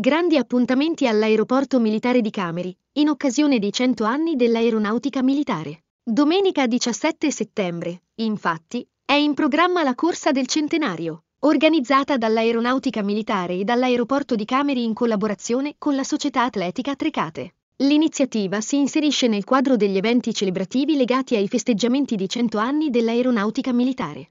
Grandi appuntamenti all'aeroporto militare di Cameri, in occasione dei 100 anni dell'aeronautica militare. Domenica 17 settembre, infatti, è in programma la corsa del centenario, organizzata dall'aeronautica militare e dall'aeroporto di Cameri in collaborazione con la società atletica Trecate. L'iniziativa si inserisce nel quadro degli eventi celebrativi legati ai festeggiamenti di 100 anni dell'aeronautica militare.